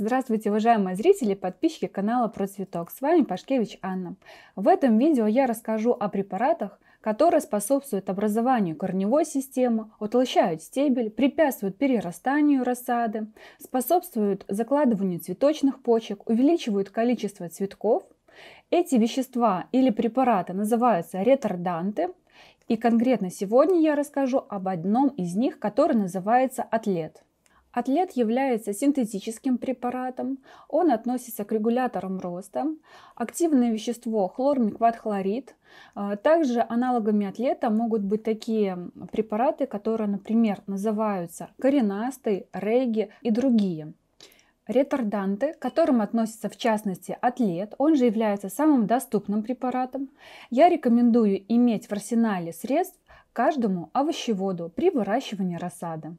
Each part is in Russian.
Здравствуйте, уважаемые зрители и подписчики канала Про Цветок. С вами Пашкевич Анна. В этом видео я расскажу о препаратах, которые способствуют образованию корневой системы, утолщают стебель, препятствуют перерастанию рассады, способствуют закладыванию цветочных почек, увеличивают количество цветков. Эти вещества или препараты называются ретарданты, И конкретно сегодня я расскажу об одном из них, который называется атлет. Атлет является синтетическим препаратом, он относится к регуляторам роста. Активное вещество хлормикватхлорид. А, также аналогами атлета могут быть такие препараты, которые, например, называются коренастый, рейги и другие. Ретарданты, к которым относится в частности атлет, он же является самым доступным препаратом. Я рекомендую иметь в арсенале средств каждому овощеводу при выращивании рассады.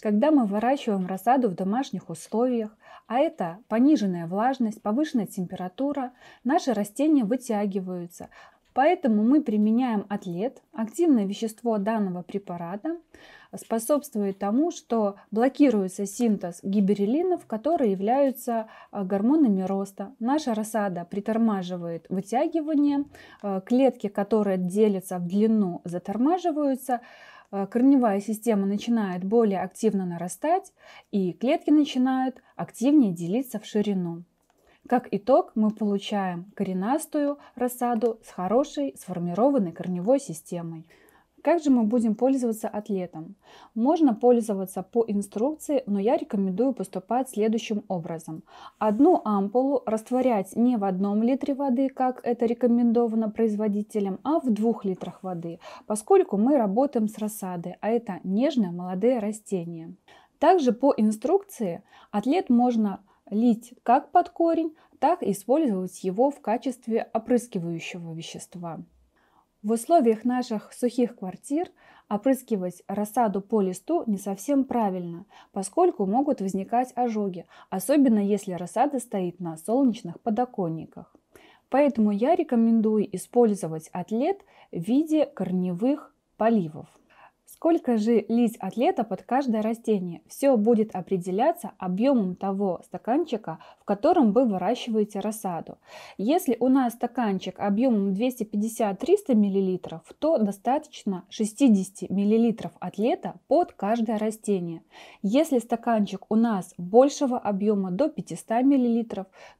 Когда мы выращиваем рассаду в домашних условиях, а это пониженная влажность, повышенная температура, наши растения вытягиваются, Поэтому мы применяем атлет. Активное вещество данного препарата способствует тому, что блокируется синтез гиберелинов, которые являются э, гормонами роста. Наша рассада притормаживает вытягивание, э, клетки, которые делятся в длину, затормаживаются, э, корневая система начинает более активно нарастать, и клетки начинают активнее делиться в ширину. Как итог, мы получаем коренастую рассаду с хорошей сформированной корневой системой. Как же мы будем пользоваться атлетом? Можно пользоваться по инструкции, но я рекомендую поступать следующим образом. Одну ампулу растворять не в одном литре воды, как это рекомендовано производителем, а в двух литрах воды, поскольку мы работаем с рассады, а это нежные молодые растения. Также по инструкции атлет можно лить как под корень, так и использовать его в качестве опрыскивающего вещества. В условиях наших сухих квартир опрыскивать рассаду по листу не совсем правильно, поскольку могут возникать ожоги, особенно если рассада стоит на солнечных подоконниках. Поэтому я рекомендую использовать атлет в виде корневых поливов. Сколько же лить от лета под каждое растение? Все будет определяться объемом того стаканчика, в котором вы выращиваете рассаду. Если у нас стаканчик объемом 250-300 мл, то достаточно 60 мл от лета под каждое растение. Если стаканчик у нас большего объема до 500 мл,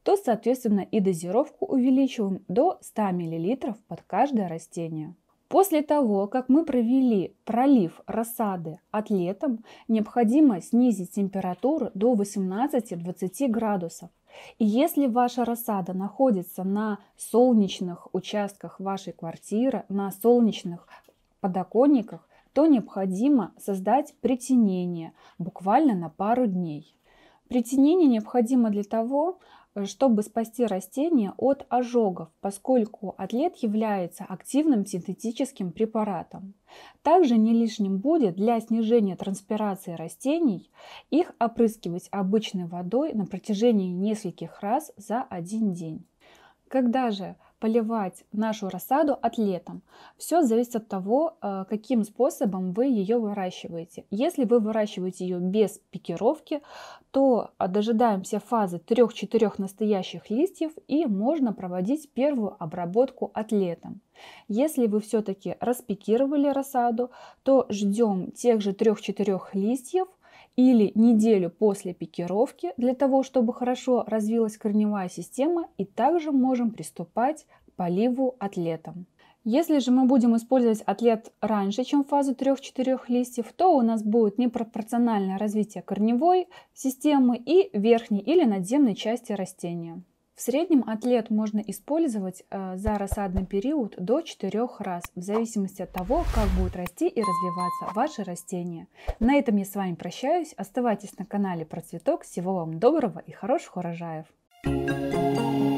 то соответственно и дозировку увеличиваем до 100 мл под каждое растение. После того, как мы провели пролив рассады от летом, необходимо снизить температуру до 18-20 градусов. И если ваша рассада находится на солнечных участках вашей квартиры, на солнечных подоконниках, то необходимо создать притенение буквально на пару дней. Притенение необходимо для того, Э, чтобы спасти растения от ожогов, поскольку атлет является активным синтетическим препаратом. Также не лишним будет для снижения транспирации растений их опрыскивать обычной водой на протяжении нескольких раз за один день. Когда же поливать нашу рассаду от летом. Все зависит от того, э, каким способом вы ее выращиваете. Если вы выращиваете ее без пикировки, то а, дожидаемся фазы 3-4 настоящих листьев и можно проводить первую обработку от летом. Если вы все-таки распикировали рассаду, то ждем тех же 3-4 листьев – или неделю после пикировки для того, чтобы хорошо развилась корневая система и также можем приступать к поливу атлетом. Если же мы будем использовать атлет раньше, чем фазу 3-4 листьев, то у нас будет непропорциональное развитие корневой системы и верхней или надземной части растения. В среднем атлет можно использовать э, за рассадный период до 4 раз, в зависимости от того, как будет расти и развиваться ваше растение. На этом я с вами прощаюсь. Оставайтесь на канале Процветок. Всего вам доброго и хороших урожаев! Thank you.